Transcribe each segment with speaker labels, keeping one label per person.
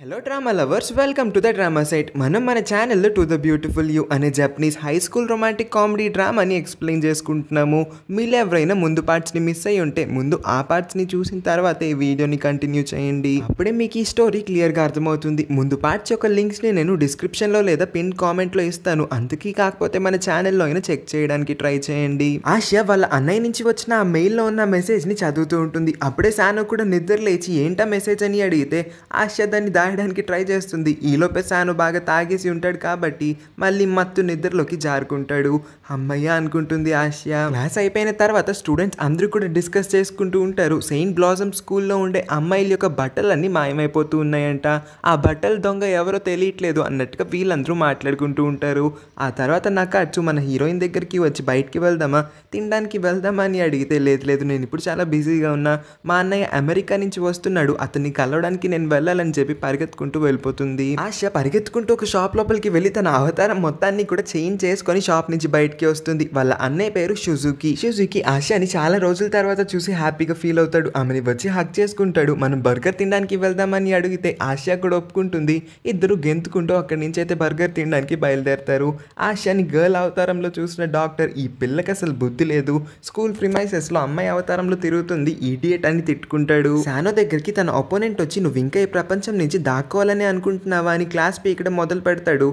Speaker 1: hello drama lovers welcome to the drama site మనం మన ఛానల్లో టు ద బ్యూటిఫుల్ యూ అనే Japanese high school romantic comedy డ్రామాని explain చేసుకుంటున్నాము మీరు ఎవరైనా ముందు పార్ట్స్ని మిస్ అయ్యి ఉంటే ముందు ఆ పార్ట్స్ని చూసిన తర్వాత ఈ వీడియోని కంటిన్యూ చేయండి అప్పుడే మీకు ఈ స్టోరీ క్లియర్గా అర్థమవుతుంది ముందు పార్ట్స్ యొక్క లింక్స్ని నేను డిస్క్రిప్షన్లో లేదా పిన్ కామెంట్లో ఇస్తాను అందుకే కాకపోతే మన ఛానల్లో అయినా చెక్ చేయడానికి ట్రై చేయండి ఆశ వాళ్ళ అన్నయ్య నుంచి వచ్చిన ఆ మెయిల్లో ఉన్న మెసేజ్ని చదువుతూ ఉంటుంది అప్పుడే శానో కూడా నిద్ర లేచి ఏంటా మెసేజ్ అని అడిగితే ఆశ దాన్ని తాగడానికి ట్రై చేస్తుంది ఈలోపే సాను బాగా తాగేసి ఉంటాడు కాబట్టి మళ్ళీ మత్తు నిద్రలోకి జారుకుంటాడు అమ్మయ్య అనుకుంటుంది ఆశయ క్లాస్ అయిపోయిన తర్వాత స్టూడెంట్స్ అందరూ కూడా డిస్కస్ చేసుకుంటూ ఉంటారు సెయింట్ బ్లాజమ్ స్కూల్లో ఉండే అమ్మాయిల యొక్క బట్టలన్నీ మాయమైపోతూ ఉన్నాయంట ఆ బట్టలు దొంగ ఎవరో తెలియట్లేదు అన్నట్టుగా వీళ్ళందరూ మాట్లాడుకుంటూ ఉంటారు ఆ తర్వాత నాకు అచ్చు మన హీరోయిన్ దగ్గరికి వచ్చి బయటికి వెళ్దామా తినడానికి వెళ్దామా అని అడిగితే లేదు లేదు నేను ఇప్పుడు చాలా బిజీగా ఉన్నా మా అన్నయ్య అమెరికా నుంచి వస్తున్నాడు అతన్ని కలవడానికి నేను వెళ్ళాలని చెప్పి పరి పరిగెత్తుకుంటూ వెళ్ళిపోతుంది ఆశ పరిగెత్తుకుంటూ ఒక షాప్ లోపలికి వెళ్ళి తన అవతారం మొత్తాన్ని కూడా చేంజ్ చేసుకొని షాప్ నుంచి బయటికి వస్తుంది వాళ్ళ అన్నయ్య పేరు షుజుకి షుజుకి అని చాలా రోజుల తర్వాత చూసి హ్యాపీగా ఫీల్ అవుతాడు ఆమెని వచ్చి హక్ చేసుకుంటాడు మనం బర్గర్ తినడానికి వెళ్దామని అడిగితే ఆశ కూడా ఒప్పుకుంటుంది ఇద్దరు గెంతుకుంటూ అక్కడి నుంచి అయితే బర్గర్ తినడానికి బయలుదేరతారు ఆశని గర్ల్ అవతారంలో చూసిన డాక్టర్ ఈ పిల్లకి అసలు బుద్ధి లేదు స్కూల్ లో అమ్మాయి అవతారంలో తిరుగుతుంది ఈడియట్ అని తిట్టుకుంటాడు శానో దగ్గరికి తన ఒపోనెంట్ వచ్చి నువ్వు ఇంకా ఈ ప్రపంచం నుంచి దాక్కోవాలని అనుకుంటున్నావా అని క్లాస్ పీకడం మొదలు పెడతాడు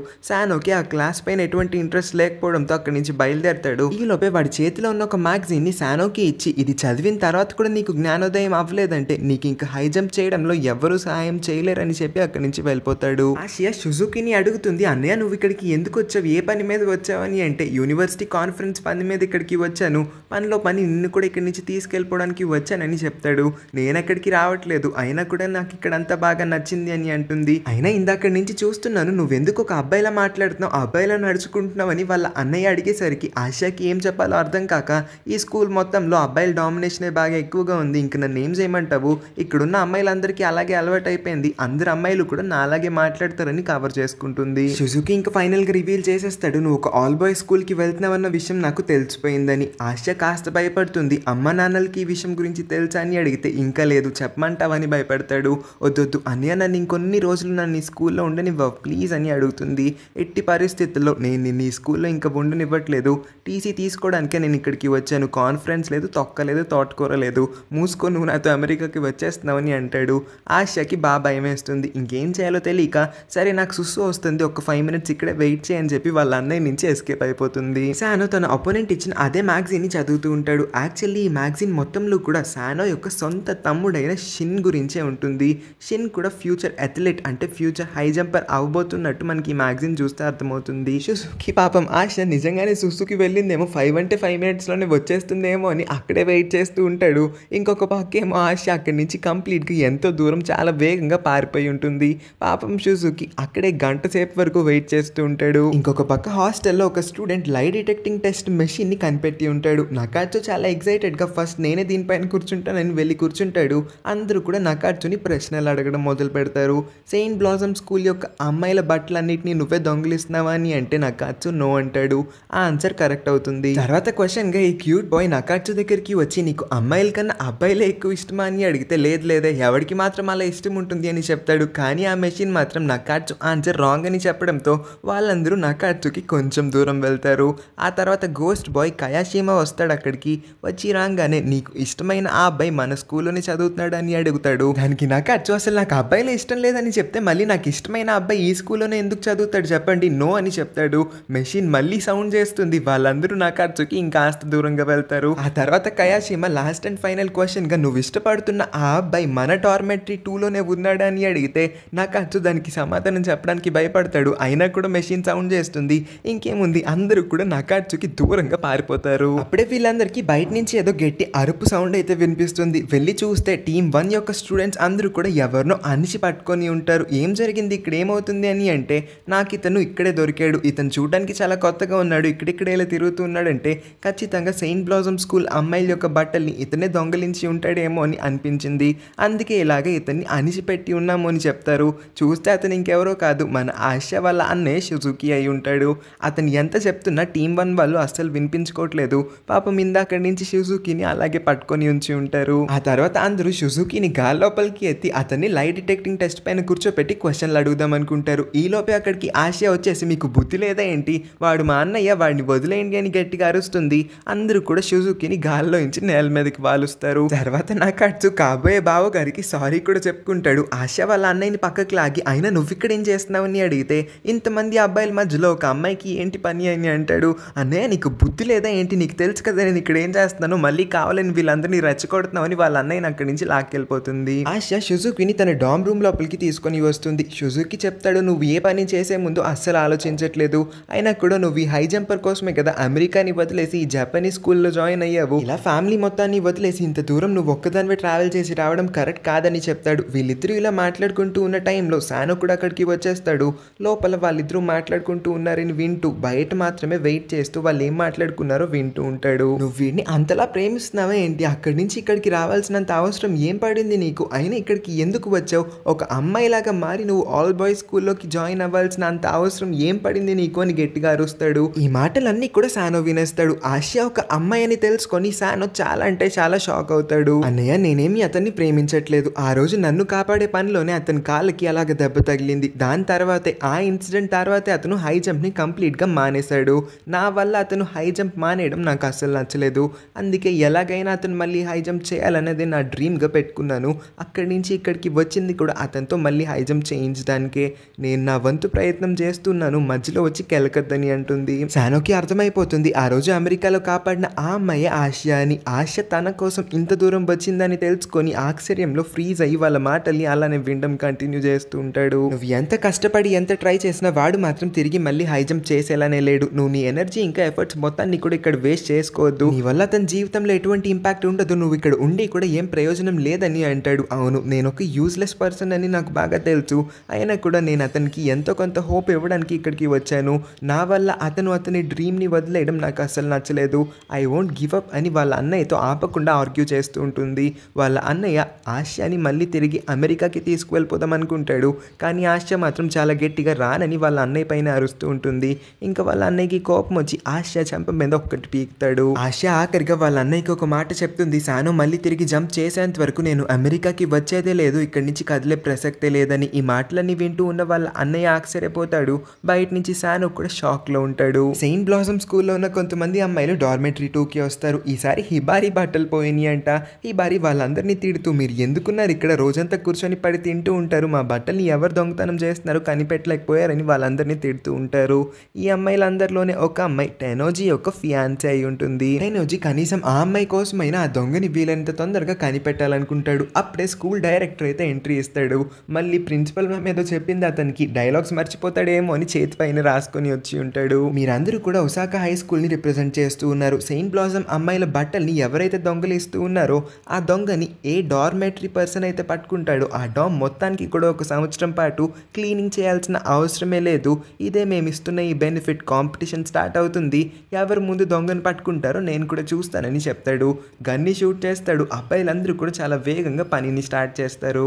Speaker 1: ఓకే ఆ క్లాస్ పైన ఎటువంటి ఇంట్రెస్ట్ లేకపోవడంతో అక్కడి నుంచి బయలుదేరతాడు లోపే వాడి చేతిలో ఉన్న ఒక ని శానోకి ఇచ్చి ఇది చదివిన తర్వాత కూడా నీకు జ్ఞానోదయం అవ్వలేదంటే నీకు ఇంకా హై జంప్ చేయడంలో ఎవరు సహాయం చేయలేరని చెప్పి అక్కడి నుంచి వెళ్ళిపోతాడు ఆసియా సుజుకిని అడుగుతుంది అన్నయ్య నువ్వు ఇక్కడికి ఎందుకు వచ్చావు ఏ పని మీద వచ్చావని అంటే యూనివర్సిటీ కాన్ఫరెన్స్ పని మీద ఇక్కడికి వచ్చాను పనిలో పని నిన్ను కూడా ఇక్కడి నుంచి తీసుకెళ్ళిపోవడానికి వచ్చానని చెప్తాడు నేను ఎక్కడికి రావట్లేదు అయినా కూడా నాకు ఇక్కడ అంతా బాగా నచ్చింది అని అని అంటుంది అయినా ఇందాక నుంచి చూస్తున్నాను నువ్వెందుకు ఒక అబ్బాయిలా మాట్లాడుతున్నావు అబ్బాయిలా నడుచుకుంటున్నావని వాళ్ళ అన్నయ్య అడిగేసరికి ఆశాకి ఏం చెప్పాలో అర్థం కాక ఈ స్కూల్ మొత్తంలో అబ్బాయిల డామినేషనే బాగా ఎక్కువగా ఉంది ఇంక నన్ను ఏం చేయమంటావు ఇక్కడున్న అమ్మాయిలందరికీ అలాగే అలవాటు అయిపోయింది అందరు అమ్మాయిలు కూడా నా అలాగే మాట్లాడతారని కవర్ చేసుకుంటుంది సుజుకి ఇంకా ఫైనల్ గా రివీల్ చేసేస్తాడు నువ్వు ఒక ఆల్ బాయ్ స్కూల్ వెళ్తున్నావు వెళ్తున్నావన్న విషయం నాకు తెలిసిపోయిందని ఆశ కాస్త భయపడుతుంది అమ్మ నాన్నలకి ఈ విషయం గురించి తెలుసా అని అడిగితే ఇంకా లేదు చెప్పమంటావని భయపడతాడు వద్దొద్దు అన్నయ్య నన్ను ఇంకో కొన్ని రోజులు నన్ను ఈ స్కూల్లో ఉండనివ్వవు ప్లీజ్ అని అడుగుతుంది ఎట్టి పరిస్థితుల్లో నేను నిన్ను స్కూల్లో ఇంకా ఉండనివ్వట్లేదు టీసీ తీసుకోవడానికే నేను ఇక్కడికి వచ్చాను కాన్ఫరెన్స్ లేదు తొక్కలేదు తోటకూరలేదు మూసుకొని నువ్వు నాతో అమెరికాకి వచ్చేస్తున్నావని అంటాడు ఆశకి బాగా భయం వేస్తుంది ఇంకేం చేయాలో తెలియక సరే నాకు సుస్సు వస్తుంది ఒక ఫైవ్ మినిట్స్ ఇక్కడే వెయిట్ చేయని చెప్పి వాళ్ళ అన్నయ్య నుంచి ఎస్కేప్ అయిపోతుంది శానో తన అపోనెంట్ ఇచ్చిన అదే మ్యాగ్జిన్ చదువుతూ ఉంటాడు యాక్చువల్లీ ఈ మ్యాగ్జిన్ మొత్తంలో కూడా శానో యొక్క సొంత తమ్ముడైన షిన్ గురించే ఉంటుంది షిన్ కూడా ఫ్యూచర్ అథ్లెట్ అంటే ఫ్యూచర్ హై జంపర్ అవ్వబోతున్నట్టు మనకి ఈ మ్యాగజైన్ చూస్తే అర్థమవుతుంది సుసుకి పాపం ఆశ నిజంగానే సుసుకి వెళ్ళిందేమో ఫైవ్ అంటే ఫైవ్ మినిట్స్లోనే వచ్చేస్తుందేమో అని అక్కడే వెయిట్ చేస్తూ ఉంటాడు ఇంకొక పక్కేమో ఆశ అక్కడి నుంచి కంప్లీట్గా ఎంతో దూరం చాలా వేగంగా పారిపోయి ఉంటుంది పాపం షూజుకి అక్కడే గంట సేపు వరకు వెయిట్ చేస్తూ ఉంటాడు ఇంకొక పక్క హాస్టల్లో ఒక స్టూడెంట్ లైట్ డిటెక్టింగ్ టెస్ట్ మెషిన్ని కనిపెట్టి ఉంటాడు నకార్చు చాలా ఎగ్జైటెడ్గా ఫస్ట్ నేనే దీనిపైన కూర్చుంటానని వెళ్ళి కూర్చుంటాడు అందరూ కూడా నకార్చుని ప్రశ్నలు అడగడం మొదలు పెడతారు అంటారు సెయింట్ బ్లాజమ్ స్కూల్ యొక్క అమ్మాయిల బట్టలన్నింటినీ నువ్వే దొంగిలిస్తున్నావా అని అంటే నకాచు నో అంటాడు ఆ ఆన్సర్ కరెక్ట్ అవుతుంది తర్వాత క్వశ్చన్ గా ఈ క్యూట్ బాయ్ నకాచు దగ్గరికి వచ్చి నీకు అమ్మాయిల కన్నా అబ్బాయిలే ఎక్కువ ఇష్టమా అని అడిగితే లేదు లేదే ఎవరికి మాత్రం అలా ఇష్టం ఉంటుంది అని చెప్తాడు కానీ ఆ మెషిన్ మాత్రం నకాచు ఆన్సర్ రాంగ్ అని చెప్పడంతో వాళ్ళందరూ నకాచుకి కొంచెం దూరం వెళ్తారు ఆ తర్వాత గోస్ట్ బాయ్ కయాశీమ వస్తాడు అక్కడికి వచ్చి రాగానే నీకు ఇష్టమైన ఆ అబ్బాయి మన స్కూల్లోనే చదువుతున్నాడు అని అడుగుతాడు దానికి నకాచు అసలు నాకు అబ్బాయిలే ఇష్టం ఇష్టం లేదని చెప్తే మళ్ళీ నాకు ఇష్టమైన అబ్బాయి ఈ స్కూల్లోనే ఎందుకు చదువుతాడు చెప్పండి నో అని చెప్తాడు మెషిన్ మళ్ళీ సౌండ్ చేస్తుంది వాళ్ళందరూ నా ఖర్చుకి ఇంకాస్త దూరంగా వెళ్తారు ఆ తర్వాత కయాషిమ లాస్ట్ అండ్ ఫైనల్ క్వశ్చన్గా నువ్వు ఇష్టపడుతున్న ఆ అబ్బాయి మన టార్మెంటరీ టూలోనే ఉన్నాడా అని అడిగితే నా ఖర్చు దానికి సమాధానం చెప్పడానికి భయపడతాడు అయినా కూడా మెషిన్ సౌండ్ చేస్తుంది ఇంకేముంది అందరూ కూడా నా ఖర్చుకి దూరంగా పారిపోతారు అప్పుడే వీళ్ళందరికీ బయట నుంచి ఏదో గట్టి అరుపు సౌండ్ అయితే వినిపిస్తుంది వెళ్ళి చూస్తే టీం వన్ యొక్క స్టూడెంట్స్ అందరూ కూడా ఎవరినో అణిచి పట్టుకొని ఉంటారు ఏం జరిగింది ఇక్కడ ఏమవుతుంది అని అంటే నాకు ఇతను ఇక్కడే దొరికాడు ఇతను చూడడానికి చాలా కొత్తగా ఉన్నాడు ఇక్కడిక్కడే ఇలా తిరుగుతూ ఉన్నాడంటే ఖచ్చితంగా సెయింట్ బ్లాజమ్ స్కూల్ అమ్మాయిల యొక్క బట్టల్ని ఇతనే దొంగలించి ఉంటాడేమో అని అనిపించింది అందుకే ఇలాగే ఇతన్ని అణిచిపెట్టి ఉన్నాము అని చెప్తారు చూస్తే అతను ఇంకెవరో కాదు మన ఆశ వాళ్ళ అన్నే షుజుకి అయి ఉంటాడు అతను ఎంత చెప్తున్నా టీం వన్ వాళ్ళు అస్సలు వినిపించుకోవట్లేదు పాపం ఇందాకడి నుంచి షుజుకిని అలాగే పట్టుకొని ఉంచి ఉంటారు ఆ తర్వాత అందరూ షుజుకిని గాలి లోపలికి ఎత్తి అతన్ని లైట్ డిటెక్టింగ్ టెస్ట్ డెస్క్ పైన కూర్చోపెట్టి క్వశ్చన్లు అడుగుదాం అనుకుంటారు ఈలోపే అక్కడికి ఆశయ వచ్చేసి మీకు బుద్ధి లేదా ఏంటి వాడు మా అన్నయ్య వాడిని వదిలేయండి అని గట్టిగా అరుస్తుంది అందరూ కూడా షుజుకిని గాల్లో ఇంచి నేల మీదకి వాలుస్తారు తర్వాత నాకట్సు కాబోయే బావ గారికి సారీ కూడా చెప్పుకుంటాడు ఆశ వాళ్ళ అన్నయ్యని పక్కకు లాగి అయినా నువ్వు ఇక్కడ ఏం చేస్తున్నావు అని అడిగితే ఇంతమంది అబ్బాయిల మధ్యలో ఒక అమ్మాయికి ఏంటి పని అని అంటాడు అన్నయ్య నీకు బుద్ధి లేదా ఏంటి నీకు తెలుసు కదా నేను ఇక్కడ ఏం చేస్తున్నాను మళ్ళీ కావాలని వీళ్ళందరినీ రెచ్చగొడుతున్నావు అని వాళ్ళ అన్నయ్యని అక్కడి నుంచి లాక్కెళ్ళిపోతుంది ఆశ షుజుకిని తన డామ్ రూమ్ లోపల లోపలికి తీసుకొని వస్తుంది షుజుకి చెప్తాడు నువ్వు ఏ పని చేసే ముందు అస్సలు ఆలోచించట్లేదు అయినా కూడా నువ్వు ఈ హై జంపర్ కోసమే కదా అమెరికాని వదిలేసి ఈ జపనీస్ స్కూల్లో జాయిన్ అయ్యావు ఇలా ఫ్యామిలీ మొత్తాన్ని వదిలేసి ఇంత దూరం నువ్వు ఒక్కదానివే ట్రావెల్ చేసి రావడం కరెక్ట్ కాదని చెప్తాడు వీళ్ళిద్దరూ ఇలా మాట్లాడుకుంటూ ఉన్న టైంలో సానో కూడా అక్కడికి వచ్చేస్తాడు లోపల వాళ్ళిద్దరూ మాట్లాడుకుంటూ ఉన్నారని వింటూ బయట మాత్రమే వెయిట్ చేస్తూ వాళ్ళు ఏం మాట్లాడుకున్నారో వింటూ ఉంటాడు నువ్వు వీడిని అంతలా ప్రేమిస్తున్నావా ఏంటి అక్కడి నుంచి ఇక్కడికి రావాల్సినంత అవసరం ఏం పడింది నీకు అయినా ఇక్కడికి ఎందుకు వచ్చావు ఒక అమ్మాయిలాగా మారి నువ్వు ఆల్ బాయ్స్ స్కూల్లోకి జాయిన్ అవ్వాల్సిన అంత అవసరం ఏం పడింది నీకు అని గట్టిగా అరుస్తాడు ఈ మాటలన్నీ కూడా శానో వినేస్తాడు ఆసియా ఒక అమ్మాయి అని తెలుసుకొని శానో చాలా అంటే చాలా షాక్ అవుతాడు అన్నయ్య నేనేమి అతన్ని ప్రేమించట్లేదు ఆ రోజు నన్ను కాపాడే పనిలోనే అతని కాళ్ళకి అలాగ దెబ్బ తగిలింది దాని తర్వాతే ఆ ఇన్సిడెంట్ తర్వాతే అతను హై జంప్ని కంప్లీట్గా మానేశాడు నా వల్ల అతను హై జంప్ మానేయడం నాకు అసలు నచ్చలేదు అందుకే ఎలాగైనా అతను మళ్ళీ హై జంప్ చేయాలనేది నా డ్రీమ్గా పెట్టుకున్నాను అక్కడి నుంచి ఇక్కడికి వచ్చింది కూడా అతను చేయడంతో మళ్ళీ హై జంప్ చేయించడానికే నేను నా వంతు ప్రయత్నం చేస్తున్నాను మధ్యలో వచ్చి కెలకద్దని అంటుంది శానోకి అర్థమైపోతుంది ఆ రోజు అమెరికాలో కాపాడిన ఆ అమ్మాయి ఆశ అని ఆశ తన కోసం ఇంత దూరం వచ్చిందని తెలుసుకొని ఆశ్చర్యంలో ఫ్రీజ్ అయ్యి వాళ్ళ మాటల్ని అలానే వినడం కంటిన్యూ చేస్తూ ఉంటాడు నువ్వు ఎంత కష్టపడి ఎంత ట్రై చేసినా వాడు మాత్రం తిరిగి మళ్ళీ హై జంప్ చేసేలానే లేడు నువ్వు నీ ఎనర్జీ ఇంకా ఎఫర్ట్స్ మొత్తాన్ని కూడా ఇక్కడ వేస్ట్ చేసుకోవద్దు నీ వల్ల తన జీవితంలో ఎటువంటి ఇంపాక్ట్ ఉండదు నువ్వు ఇక్కడ ఉండి కూడా ఏం ప్రయోజనం లేదని అంటాడు అవును నేను ఒక యూజ్లెస్ పర్సన్ అని నాకు బాగా తెలుసు అయినా కూడా నేను అతనికి ఎంతో కొంత హోప్ ఇవ్వడానికి ఇక్కడికి వచ్చాను నా వల్ల అతను అతని డ్రీమ్ని వదిలేయడం నాకు అసలు నచ్చలేదు ఐ వోంట్ గివ్ అప్ అని వాళ్ళ అన్నయ్యతో ఆపకుండా ఆర్గ్యూ చేస్తూ ఉంటుంది వాళ్ళ అన్నయ్య ఆశయాని మళ్ళీ తిరిగి అమెరికాకి తీసుకువెళ్ళిపోదాం అనుకుంటాడు కానీ ఆశ మాత్రం చాలా గట్టిగా రానని వాళ్ళ అన్నయ్య పైన అరుస్తూ ఉంటుంది ఇంకా వాళ్ళ అన్నయ్యకి కోపం వచ్చి ఆశ చంప మీద ఒకటి పీకుతాడు ఆశ ఆఖరిగా వాళ్ళ అన్నయ్యకి ఒక మాట చెప్తుంది సాను మళ్ళీ తిరిగి జంప్ చేసేంత వరకు నేను అమెరికాకి వచ్చేదే లేదు ఇక్కడి నుంచి కదిలే ప్రెస్ ప్రసక్తే లేదని ఈ మాటలన్నీ వింటూ ఉన్న వాళ్ళ అన్నయ్య ఆశ్చర్యపోతాడు బయట నుంచి శాన్ కూడా షాక్లో ఉంటాడు సెయింట్ బ్లాసమ్ స్కూల్లో ఉన్న కొంతమంది అమ్మాయిలు డార్మెటరీ టూకి వస్తారు ఈసారి హిబారి బట్టలు పోయిని అంట హిబారి వాళ్ళందరినీ తిడుతూ మీరు ఎందుకున్నారు ఇక్కడ రోజంతా కూర్చొని పడి తింటూ ఉంటారు మా బట్టల్ని ఎవరు దొంగతనం చేస్తున్నారు కనిపెట్టలేకపోయారని వాళ్ళందరినీ తిడుతూ ఉంటారు ఈ అమ్మాయిలందరిలోనే ఒక అమ్మాయి టెనోజీ యొక్క ఫియాన్సీ అయి ఉంటుంది టెనోజీ కనీసం ఆ అమ్మాయి కోసమైనా ఆ దొంగని వీలైనంత తొందరగా కనిపెట్టాలనుకుంటాడు అప్పుడే స్కూల్ డైరెక్టర్ అయితే ఎంట్రీ ఇస్తాడు మళ్ళీ ప్రిన్సిపల్ మ్యామ్ ఏదో చెప్పింది అతనికి డైలాగ్స్ మర్చిపోతాడేమో అని చేతి పైన రాసుకొని వచ్చి ఉంటాడు మీరందరూ కూడా ఒసాకా హై స్కూల్ ని రిప్రజెంట్ చేస్తూ ఉన్నారు సెయింట్ బ్లాజమ్ అమ్మాయిల బట్టల్ని ఎవరైతే దొంగలిస్తూ ఉన్నారో ఆ దొంగని ఏ డార్మెటరీ పర్సన్ అయితే పట్టుకుంటాడో ఆ డామ్ మొత్తానికి కూడా ఒక సంవత్సరం పాటు క్లీనింగ్ చేయాల్సిన అవసరమే లేదు ఇదే మేము ఇస్తున్న ఈ బెనిఫిట్ కాంపిటీషన్ స్టార్ట్ అవుతుంది ఎవరు ముందు దొంగను పట్టుకుంటారో నేను కూడా చూస్తానని చెప్తాడు గన్ని షూట్ చేస్తాడు అబ్బాయిలందరూ కూడా చాలా వేగంగా పనిని స్టార్ట్ చేస్తారు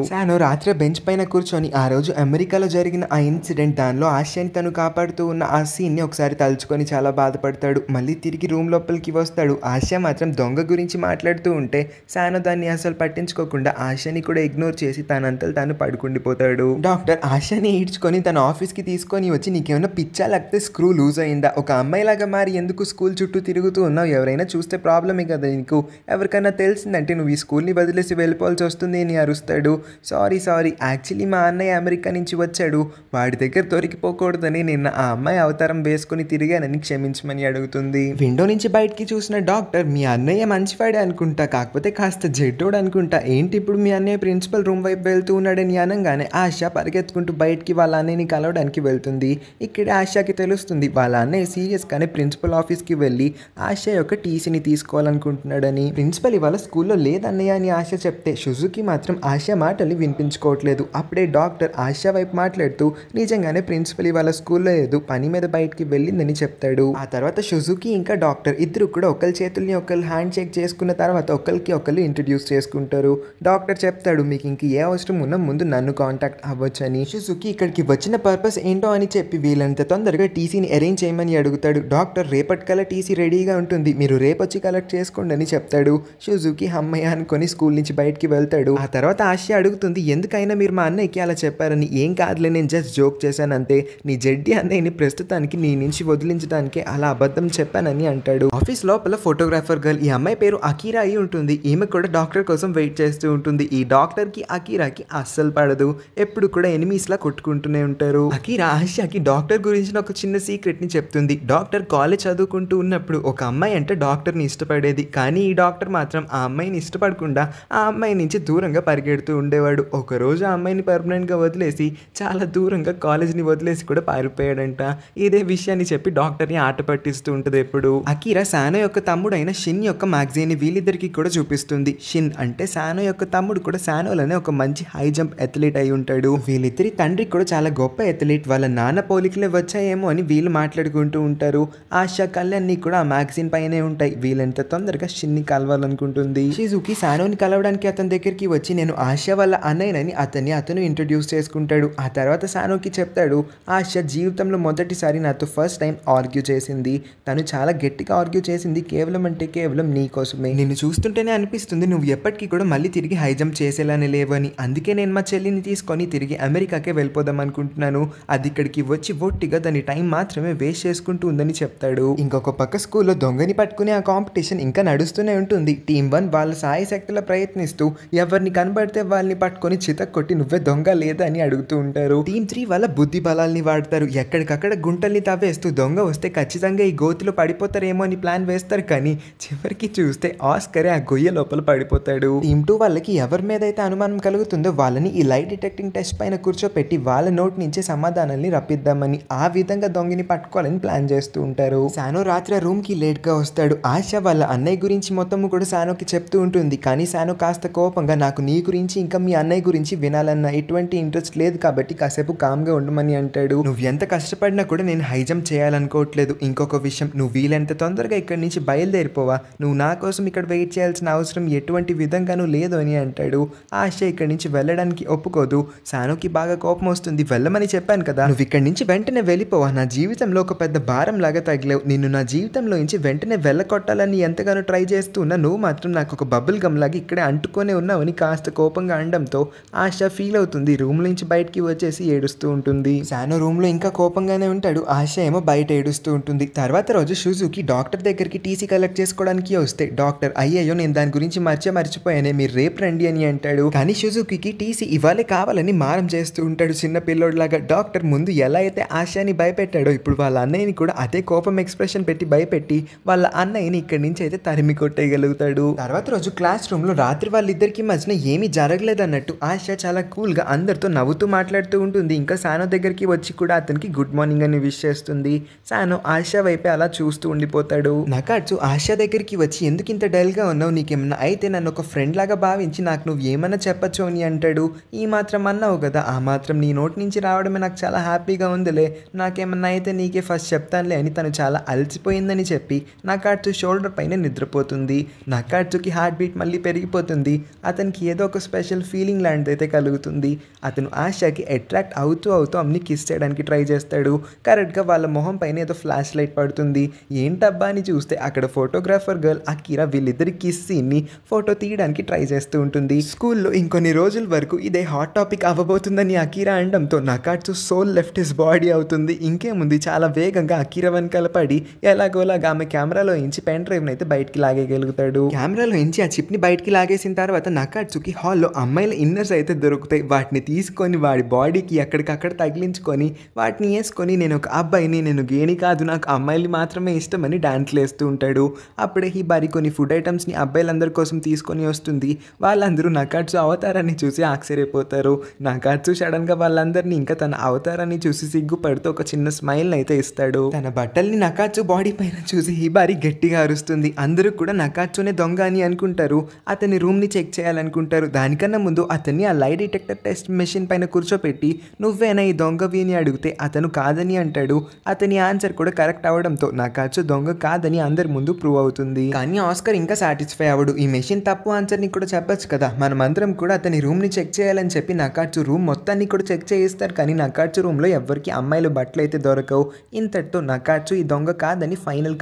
Speaker 1: రాత్రి బెంచ్ పైన కూర్చొని ఆ రోజు అమెరికాలో జరిగిన ఆ ఇన్సిడెంట్ దానిలో ఆశయాన్ని తను కాపాడుతూ ఉన్న ఆ సీన్ని ఒకసారి తలుచుకొని చాలా బాధపడతాడు మళ్ళీ తిరిగి రూమ్ లోపలికి వస్తాడు ఆశ మాత్రం దొంగ గురించి మాట్లాడుతూ ఉంటే శానో దాన్ని అసలు పట్టించుకోకుండా ఆశాని కూడా ఇగ్నోర్ చేసి తనంతలు తాను పడుకుండిపోతాడు డాక్టర్ ఆశాని ఈడ్చుకొని తన ఆఫీస్కి తీసుకొని వచ్చి నీకేమైనా పిచ్చా లేకపోతే స్క్రూ లూజ్ అయిందా ఒక అమ్మాయిలాగా మారి ఎందుకు స్కూల్ చుట్టూ తిరుగుతూ ఉన్నావు ఎవరైనా చూస్తే ప్రాబ్లమే కదా నీకు ఎవరికైనా తెలిసిందంటే నువ్వు ఈ స్కూల్ని వదిలేసి వెళ్ళిపోవాల్సి వస్తుంది అని అరుస్తాడు సారీ సారీ యాక్చువల్లీ మా అన్నయ్య అమెరికా నుంచి వచ్చాడు వాడి దగ్గర దొరికిపోకూడదని నిన్న ఆ అమ్మాయి అవతారం వేసుకుని తిరిగానని క్షమించమని అడుగుతుంది విండో నుంచి బయటికి చూసిన డాక్టర్ మీ అన్నయ్య మంచివాడే అనుకుంటా కాకపోతే కాస్త జెడ్డోడు అనుకుంటా ఏంటి ఇప్పుడు మీ అన్నయ్య ప్రిన్సిపల్ రూమ్ వైపు వెళ్తూ ఉన్నాడని అనగానే ఆశ పరిగెత్తుకుంటూ బయటికి వాళ్ళ అన్నయ్యని కలవడానికి వెళ్తుంది ఇక్కడ ఆశకి తెలుస్తుంది వాళ్ళ అన్నయ్య సీరియస్ కానీ ప్రిన్సిపల్ ఆఫీస్కి వెళ్ళి ఆశ యొక్క టీసీని తీసుకోవాలనుకుంటున్నాడని ప్రిన్సిపల్ ఇవాళ స్కూల్లో లేదన్నయ్య అని ఆశ చెప్తే షుజుకి మాత్రం ఆశ మాటలు వినిపించుకోవట్లేదు చేయట్లేదు అప్పుడే డాక్టర్ ఆశా వైపు మాట్లాడుతూ నిజంగానే ప్రిన్సిపల్ ఇవాళ స్కూల్లో లేదు పని మీద బయటికి వెళ్ళిందని చెప్తాడు ఆ తర్వాత షుజుకి ఇంకా డాక్టర్ ఇద్దరు కూడా ఒకరి చేతుల్ని ఒకరు హ్యాండ్ షేక్ చేసుకున్న తర్వాత ఒకరికి ఒకరు ఇంట్రడ్యూస్ చేసుకుంటారు డాక్టర్ చెప్తాడు మీకు ఇంక ఏ అవసరం ఉన్నా ముందు నన్ను కాంటాక్ట్ అవ్వచ్చు అని షుజుకి ఇక్కడికి వచ్చిన పర్పస్ ఏంటో అని చెప్పి వీళ్ళంత తొందరగా టీసీని అరేంజ్ చేయమని అడుగుతాడు డాక్టర్ రేపటి కల టీసీ రెడీగా ఉంటుంది మీరు రేపొచ్చి కలెక్ట్ చేసుకోండి అని చెప్తాడు షుజుకి అమ్మయ్య అనుకొని స్కూల్ నుంచి బయటికి వెళ్తాడు ఆ తర్వాత ఆశ అడుగుతుంది ఎందుకైనా మీరు మా అన్నయ్యకి అలా చెప్పారని ఏం కాదులే నేను జస్ట్ జోక్ చేశాను అంతే నీ జడ్డి అన్నయ్యని ప్రస్తుతానికి నీ నుంచి వదిలించడానికి అలా అబద్ధం చెప్పానని అంటాడు ఆఫీస్ లోపల ఫోటోగ్రాఫర్ గర్ల్ ఈ అమ్మాయి పేరు అకీరా అయి ఉంటుంది ఈమె కూడా డాక్టర్ కోసం వెయిట్ చేస్తూ ఉంటుంది ఈ డాక్టర్ అకీరా అకీరాకి అస్సలు పడదు ఎప్పుడు కూడా లా కొట్టుకుంటూనే ఉంటారు అకీరా ఆశాకి డాక్టర్ గురించిన ఒక చిన్న సీక్రెట్ ని చెప్తుంది డాక్టర్ కాలేజ్ చదువుకుంటూ ఉన్నప్పుడు ఒక అమ్మాయి అంటే డాక్టర్ని ఇష్టపడేది కానీ ఈ డాక్టర్ మాత్రం ఆ అమ్మాయిని ఇష్టపడకుండా ఆ అమ్మాయి నుంచి దూరంగా పరిగెడుతూ ఉండేవాడు ఒకరోజు ఆ అమ్మాయిని పర్మనెంట్గా వదిలేసి చాలా దూరంగా కాలేజ్ని వదిలేసి కూడా పారిపోయాడంట ఇదే విషయాన్ని చెప్పి డాక్టర్ని ఆట పట్టిస్తూ ఉంటుంది ఎప్పుడు అకీరా సానో యొక్క తమ్ముడైన షిన్ యొక్క ని వీళ్ళిద్దరికీ కూడా చూపిస్తుంది షిన్ అంటే సానో యొక్క తమ్ముడు కూడా సానోలోనే ఒక మంచి హై జంప్ అథ్లీట్ అయి ఉంటాడు వీళ్ళిద్దరి తండ్రి కూడా చాలా గొప్ప అథ్లీట్ వాళ్ళ నాన్న పోలికలే వచ్చాయేమో అని వీళ్ళు మాట్లాడుకుంటూ ఉంటారు ఆశ కళ్యాణ్ కూడా ఆ మ్యాగజైన్ పైనే ఉంటాయి వీళ్ళంత తొందరగా షిన్ని కలవాలనుకుంటుంది షిజుకి సానోని కలవడానికి అతని దగ్గరికి వచ్చి నేను ఆశ వాళ్ళ అన్నయ్యనని అతను అతన్ని అతను ఇంట్రడ్యూస్ చేసుకుంటాడు ఆ తర్వాత సానుకి చెప్తాడు ఆశ జీవితంలో మొదటిసారి నాతో ఫస్ట్ టైం ఆర్గ్యూ చేసింది తను చాలా గట్టిగా ఆర్గ్యూ చేసింది కేవలం అంటే కేవలం నీ కోసమే నిన్ను చూస్తుంటేనే అనిపిస్తుంది నువ్వు ఎప్పటికీ కూడా మళ్ళీ తిరిగి హై జంప్ చేసేలానే లేవని అందుకే నేను మా చెల్లిని తీసుకొని తిరిగి అమెరికాకే వెళ్ళిపోదాం అనుకుంటున్నాను అది ఇక్కడికి వచ్చి ఒట్టిగా దాని టైం మాత్రమే వేస్ట్ చేసుకుంటూ ఉందని చెప్తాడు ఇంకొక పక్క స్కూల్లో దొంగని పట్టుకునే ఆ కాంపిటీషన్ ఇంకా నడుస్తూనే ఉంటుంది టీం వన్ వాళ్ళ సాయశక్తుల ప్రయత్నిస్తూ ఎవరిని కనబడితే వాళ్ళని పట్టుకొని చితక్కొట్టి కాబట్టి నువ్వే దొంగ లేదా అని అడుగుతూ ఉంటారు టీమ్ త్రీ వాళ్ళ బుద్ధి బలాల్ని వాడతారు ఎక్కడికక్కడ గుంటల్ని తవ్వేస్తూ దొంగ వస్తే ఖచ్చితంగా ఈ గోతిలో పడిపోతారేమో అని ప్లాన్ వేస్తారు కానీ చివరికి చూస్తే ఆస్కరే ఆ గొయ్య లోపల పడిపోతాడు టీమ్ టూ వాళ్ళకి ఎవరి మీద అయితే అనుమానం కలుగుతుందో వాళ్ళని ఈ లైట్ డిటెక్టింగ్ టెస్ట్ పైన కూర్చోపెట్టి వాళ్ళ నోటి నుంచే సమాధానాన్ని రప్పిద్దామని ఆ విధంగా దొంగని పట్టుకోవాలని ప్లాన్ చేస్తూ ఉంటారు శానో రాత్రి రూమ్ కి లేట్ గా వస్తాడు ఆశ వాళ్ళ అన్నయ్య గురించి మొత్తం కూడా శానోకి చెప్తూ ఉంటుంది కానీ శానో కాస్త కోపంగా నాకు నీ గురించి ఇంకా మీ అన్నయ్య గురించి విన తినాలన్న ఎటువంటి ఇంట్రెస్ట్ లేదు కాబట్టి కాసేపు కామ్గా ఉండమని అంటాడు నువ్వు ఎంత కష్టపడినా కూడా నేను హై జంప్ చేయాలనుకోవట్లేదు ఇంకొక విషయం నువ్వు వీలంత తొందరగా ఇక్కడ నుంచి బయలుదేరిపోవా నువ్వు నా కోసం ఇక్కడ వెయిట్ చేయాల్సిన అవసరం ఎటువంటి విధంగానూ లేదు అని అంటాడు ఆశ ఇక్కడి నుంచి వెళ్ళడానికి ఒప్పుకోదు సానుకి బాగా కోపం వస్తుంది వెళ్ళమని చెప్పాను కదా నువ్వు ఇక్కడి నుంచి వెంటనే వెళ్ళిపోవా నా జీవితంలో ఒక పెద్ద భారం లాగా తగిలేవు నిన్ను నా జీవితంలో నుంచి వెంటనే వెళ్ళకొట్టాలని ఎంతగానో ట్రై చేస్తూ ఉన్నా నువ్వు మాత్రం నాకు ఒక బబుల్ గమ్ లాగా ఇక్కడే అంటుకొనే ఉన్నావని కాస్త కోపంగా అనడంతో ఆశ ఆశ ఫీల్ అవుతుంది రూమ్ నుంచి బయటికి వచ్చేసి ఏడుస్తూ ఉంటుంది శాను లో ఇంకా కోపంగానే ఉంటాడు ఆశ ఏమో బయట ఏడుస్తూ ఉంటుంది తర్వాత రోజు షూజుకి డాక్టర్ దగ్గరికి టీసీ కలెక్ట్ చేసుకోవడానికి వస్తే డాక్టర్ అయ్యయ్యో నేను దాని గురించి మర్చే మర్చిపోయానే మీరు రేపు రండి అని అంటాడు కానీ షుజుకి టీసీ ఇవ్వాలి కావాలని మారం చేస్తూ ఉంటాడు చిన్న పిల్లోడిలాగా డాక్టర్ ముందు ఎలా అయితే ఆశాని భయపెట్టాడో ఇప్పుడు వాళ్ళ అన్నయ్యని కూడా అదే కోపం ఎక్స్ప్రెషన్ పెట్టి భయపెట్టి వాళ్ళ అన్నయ్యని ఇక్కడి నుంచి అయితే తరిమి కొట్టేయగలుగుతాడు తర్వాత రోజు క్లాస్ రూమ్ లో రాత్రి వాళ్ళిద్దరికి మధ్యన ఏమీ జరగలేదన్నట్టు ఆశ చాలా కూల్గా అందరితో నవ్వుతూ మాట్లాడుతూ ఉంటుంది ఇంకా సానో దగ్గరికి వచ్చి కూడా అతనికి గుడ్ మార్నింగ్ అని విష్ చేస్తుంది సానో ఆశా వైపే అలా చూస్తూ ఉండిపోతాడు నకాట్సు ఆశా దగ్గరికి వచ్చి ఎందుకు ఇంత డల్గా ఉన్నావు నీకేమన్నా అయితే నన్ను ఒక ఫ్రెండ్ లాగా భావించి నాకు నువ్వు ఏమన్నా చెప్పచ్చు అని అంటాడు ఈ మాత్రం అన్నావు కదా ఆ మాత్రం నీ నోటి నుంచి రావడమే నాకు చాలా హ్యాపీగా ఉందిలే నాకేమన్నా అయితే నీకే ఫస్ట్ చెప్తానులే అని తను చాలా అలసిపోయిందని చెప్పి నకాట్సు షోల్డర్ పైన నిద్రపోతుంది నకాట్సుకి హార్ట్ బీట్ మళ్ళీ పెరిగిపోతుంది అతనికి ఏదో ఒక స్పెషల్ ఫీలింగ్ లాంటిది అయితే కలుగుతుంది అతను ఆశాకి అట్రాక్ట్ అవుతూ అవుతూ అమ్ని కిస్ చేయడానికి ట్రై చేస్తాడు కరెక్ట్గా వాళ్ళ మొహం పైన ఏదో ఫ్లాష్ లైట్ పడుతుంది ఏంటబ్బా అని చూస్తే అక్కడ ఫోటోగ్రాఫర్ గర్ల్ అకీరా వీళ్ళిద్దరి కిస్ సీన్ని ఫోటో తీయడానికి ట్రై చేస్తూ ఉంటుంది స్కూల్లో ఇంకొన్ని రోజుల వరకు ఇదే హాట్ టాపిక్ అవ్వబోతుందని అకీరా అనడంతో Nakatsu soul left his body అవుతుంది ఇంకేముంది చాలా వేగంగా అకీరా వెనకాల పడి ఎలాగోలాగా ఆమె కెమెరాలో ఇంచి పెన్ డ్రైవ్ని అయితే బయటికి లాగేయగలుగుతాడు కెమెరాలో ఇంచి ఆ చిప్ని బయటికి లాగేసిన తర్వాత నకాట్సుకి హాల్లో అమ్మాయిల ఇన్నర్స్ అయితే దొరుకుతాయి వాటిని తీసుకొని వాడి బాడీకి ఎక్కడికక్కడ తగిలించుకొని వాటిని వేసుకొని నేను ఒక అబ్బాయిని నేను గేని కాదు నాకు అమ్మాయిలు మాత్రమే ఇష్టమని డాన్స్లు వేస్తూ ఉంటాడు అప్పుడే ఈ బరి కొన్ని ఫుడ్ ఐటమ్స్ని అబ్బాయిలందరి కోసం తీసుకొని వస్తుంది వాళ్ళందరూ నకాట్సు అవతారాన్ని చూసి ఆశ్చర్యపోతారు నకాట్సు సడన్గా వాళ్ళందరినీ ఇంకా తన అవతారాన్ని చూసి సిగ్గుపడుతూ ఒక చిన్న స్మైల్ని అయితే ఇస్తాడు తన బట్టల్ని నకాచు బాడీ పైన చూసి ఈ బారి గట్టిగా అరుస్తుంది అందరూ కూడా నకాట్సునే దొంగ అని అనుకుంటారు అతని రూమ్ని చెక్ చేయాలనుకుంటారు దానికన్నా ముందు అతన్ని ఆ లైట్ డిటెక్టర్ టెస్ట్ మెషిన్ పైన కూర్చోపెట్టి నువ్వేనా ఈ దొంగవి అని అడిగితే అతను కాదని అంటాడు అతని ఆన్సర్ కూడా కరెక్ట్ అవడంతో నా ఖర్చు దొంగ కాదని అందరి ముందు ప్రూవ్ అవుతుంది కానీ ఆస్కర్ ఇంకా సాటిస్ఫై అవడు ఈ మెషిన్ తప్పు ఆన్సర్ ని కూడా చెప్పచ్చు కదా మనమందరం కూడా అతని రూమ్ ని చెక్ చేయాలని చెప్పి నా ఖర్చు రూమ్ మొత్తాన్ని కూడా చెక్ చేయిస్తారు కానీ నా ఖర్చు రూమ్ లో ఎవరికి అమ్మాయిలు బట్టలు అయితే దొరకవు ఇంతటితో నా ఖర్చు ఈ దొంగ కాదని ఫైనల్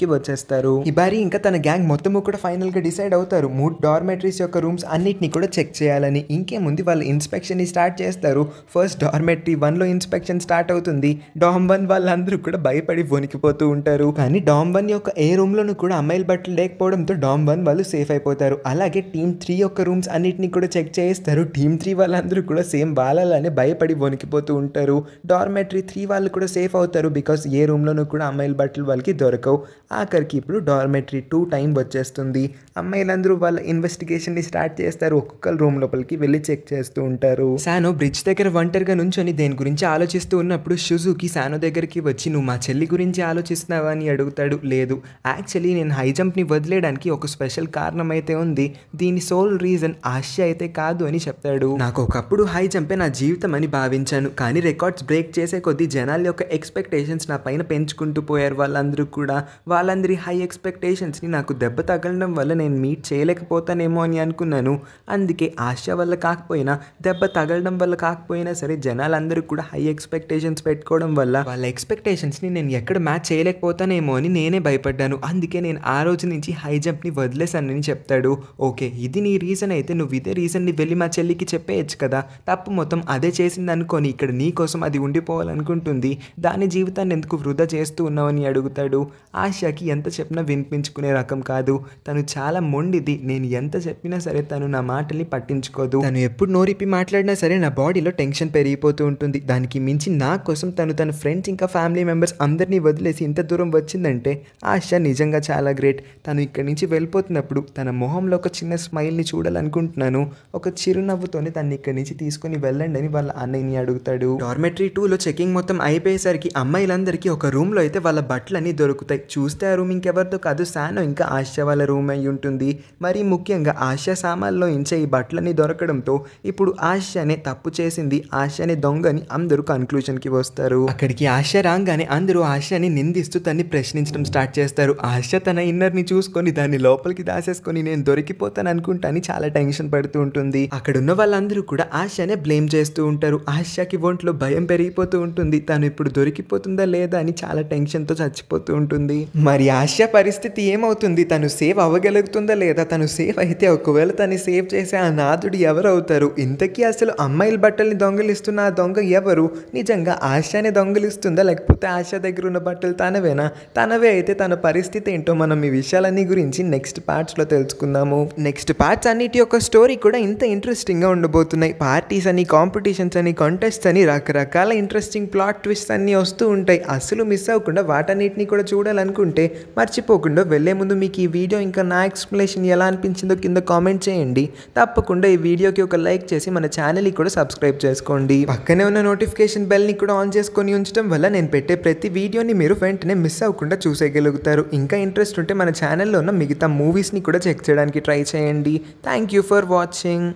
Speaker 1: కి వచ్చేస్తారు ఈ బారి ఇంకా తన గ్యాంగ్ మొత్తము కూడా ఫైనల్ గా డిసైడ్ అవుతారు మూడు డార్మెటరీస్ యొక్క రూమ్స్ అన్నిటిని కూడా చెక్ చేయాలని ఇంకేముంది ముందు వాళ్ళు ఇన్స్పెక్షన్ని స్టార్ట్ చేస్తారు ఫస్ట్ డార్మెట్రీ వన్లో ఇన్స్పెక్షన్ స్టార్ట్ అవుతుంది డామ్ వన్ వాళ్ళందరూ కూడా భయపడి వణికిపోతూ ఉంటారు కానీ డామ్ వన్ యొక్క ఏ రూమ్లోనూ కూడా అమ్మాయిల బట్టలు లేకపోవడంతో డామ్ వన్ వాళ్ళు సేఫ్ అయిపోతారు అలాగే టీమ్ త్రీ యొక్క రూమ్స్ అన్నిటిని కూడా చెక్ చేస్తారు టీమ్ త్రీ వాళ్ళందరూ కూడా సేమ్ వాళ్ళలానే భయపడి వణికిపోతూ ఉంటారు డార్మెట్రీ త్రీ వాళ్ళు కూడా సేఫ్ అవుతారు బికాస్ ఏ రూమ్లోనూ కూడా అమ్మాయిల బట్టలు వాళ్ళకి దొరకవు ఆఖరికి ఇప్పుడు డార్మెట్రీ టూ టైం వచ్చేస్తుంది అమ్మాయిలందరూ వాళ్ళ ఇన్వెస్టిగేషన్ ని స్టార్ట్ చేస్తారు ఒక్కొక్కరు రూమ్ లోపలికి వెళ్ళి చెక్ షేక్ చేస్తూ ఉంటారు శానో బ్రిడ్జ్ దగ్గర ఒంటరిగా నుంచొని దేని గురించి ఆలోచిస్తూ ఉన్నప్పుడు షుజుకి శానో దగ్గరికి వచ్చి నువ్వు మా చెల్లి గురించి ఆలోచిస్తున్నావా అని అడుగుతాడు లేదు యాక్చువల్లీ నేను హై జంప్ని వదిలేయడానికి ఒక స్పెషల్ కారణం అయితే ఉంది దీని సోల్ రీజన్ ఆశ అయితే కాదు అని చెప్తాడు నాకు ఒకప్పుడు హై జంపే నా జీవితం అని భావించాను కానీ రికార్డ్స్ బ్రేక్ చేసే కొద్దీ జనాల యొక్క ఎక్స్పెక్టేషన్స్ నా పైన పెంచుకుంటూ పోయారు వాళ్ళందరూ కూడా వాళ్ళందరి హై ఎక్స్పెక్టేషన్స్ని నాకు దెబ్బ తగలడం వల్ల నేను మీట్ చేయలేకపోతానేమో అని అనుకున్నాను అందుకే ఆశ వల్ల కాకపోతే కాకపోయినా దెబ్బ తగలడం వల్ల కాకపోయినా సరే జనాలందరికీ కూడా హై ఎక్స్పెక్టేషన్స్ పెట్టుకోవడం వల్ల వాళ్ళ ఎక్స్పెక్టేషన్స్ని నేను ఎక్కడ మ్యాచ్ చేయలేకపోతానేమో అని నేనే భయపడ్డాను అందుకే నేను ఆ రోజు నుంచి హై జంప్ని వదిలేసానని చెప్తాడు ఓకే ఇది నీ రీజన్ అయితే నువ్వు ఇదే రీజన్ ని వెళ్ళి మా చెల్లికి చెప్పేయచ్చు కదా తప్పు మొత్తం అదే చేసింది అనుకోని ఇక్కడ నీ కోసం అది ఉండిపోవాలనుకుంటుంది దాని జీవితాన్ని ఎందుకు వృధా చేస్తూ ఉన్నావని అడుగుతాడు ఆశకి ఎంత చెప్పినా వినిపించుకునే రకం కాదు తను చాలా మొండిది నేను ఎంత చెప్పినా సరే తను నా మాటల్ని పట్టించుకోదు తను ఎప్పుడు నోరిప్పి మాట్లాడినా సరే నా బాడీలో టెన్షన్ పెరిగిపోతూ ఉంటుంది దానికి మించి నా కోసం తను తన ఫ్రెండ్స్ ఇంకా ఫ్యామిలీ మెంబర్స్ అందరినీ వదిలేసి ఇంత దూరం వచ్చిందంటే ఆశ నిజంగా చాలా గ్రేట్ తను ఇక్కడి నుంచి వెళ్ళిపోతున్నప్పుడు తన మొహంలో ఒక చిన్న స్మైల్ని చూడాలనుకుంటున్నాను ఒక చిరునవ్వుతోనే తను ఇక్కడి నుంచి తీసుకొని వెళ్ళండి అని వాళ్ళ అన్నయ్యని అడుగుతాడు డార్మెటరీ టూలో చెకింగ్ మొత్తం అయిపోయేసరికి అమ్మాయిలందరికీ ఒక రూమ్లో అయితే వాళ్ళ బట్టలన్నీ దొరుకుతాయి చూస్తే ఆ రూమ్ ఇంకెవరితో కాదు సానో ఇంకా ఆశ వాళ్ళ రూమ్ అయి ఉంటుంది మరి ముఖ్యంగా ఆశా సామాన్లో ఇంచే ఈ బట్టలన్నీ దొరకడంతో ఇప్పుడు ఆశనే తప్పు చేసింది ఆశనే దొంగ దొంగని అందరూ కన్క్లూషన్కి వస్తారు అక్కడికి ఆశ రాగానే అందరూ ఆశని నిందిస్తూ తన్ని ప్రశ్నించడం స్టార్ట్ చేస్తారు ఆశ తన ఇన్నర్ని చూసుకొని దాన్ని లోపలికి దాసేసుకొని నేను దొరికిపోతాను అని చాలా టెన్షన్ పడుతూ ఉంటుంది అక్కడ ఉన్న వాళ్ళందరూ కూడా ఆశనే బ్లేమ్ చేస్తూ ఉంటారు ఆశకి ఒంట్లో భయం పెరిగిపోతూ ఉంటుంది తను ఇప్పుడు దొరికిపోతుందా లేదా అని చాలా టెన్షన్ తో చచ్చిపోతూ ఉంటుంది మరి ఆశ పరిస్థితి ఏమవుతుంది తను సేవ్ అవ్వగలుగుతుందా లేదా తను సేవ్ అయితే ఒకవేళ తను సేవ్ చేసే ఆ నాదుడు ఎవరవుతారు ఆపేస్తారు ఇంతకీ అసలు అమ్మాయిల బట్టల్ని దొంగలిస్తున్న ఆ దొంగ ఎవరు నిజంగా ఆశాని దొంగలిస్తుందా లేకపోతే ఆశ దగ్గర ఉన్న బట్టలు తనవేనా తనవే అయితే తన పరిస్థితి ఏంటో మనం ఈ విషయాలన్నీ గురించి నెక్స్ట్ పార్ట్స్లో తెలుసుకుందాము నెక్స్ట్ పార్ట్స్ అన్నిటి యొక్క స్టోరీ కూడా ఇంత ఇంట్రెస్టింగ్గా ఉండబోతున్నాయి పార్టీస్ అని కాంపిటీషన్స్ అని కంటెస్ట్ అని రకరకాల ఇంట్రెస్టింగ్ ప్లాట్ ట్విస్ట్ అన్నీ వస్తూ ఉంటాయి అసలు మిస్ అవ్వకుండా వాటన్నిటిని కూడా చూడాలనుకుంటే మర్చిపోకుండా వెళ్ళే ముందు మీకు ఈ వీడియో ఇంకా నా ఎక్స్ప్లెనేషన్ ఎలా అనిపించిందో కింద కామెంట్ చేయండి తప్పకుండా ఈ వీడియోకి ఒక లైక్ చేసి మన ఛానల్ కూడా సబ్స్క్రైబ్ చేసుకోండి పక్కనే ఉన్న నోటిఫికేషన్ బెల్ని కూడా ఆన్ చేసుకొని ఉంచడం వల్ల నేను పెట్టే ప్రతి వీడియోని మీరు వెంటనే మిస్ అవ్వకుండా చూసేయగలుగుతారు ఇంకా ఇంట్రెస్ట్ ఉంటే మన ఛానల్లో ఉన్న మిగతా మూవీస్ని కూడా చెక్ చేయడానికి ట్రై చేయండి థ్యాంక్ యూ ఫర్ వాచింగ్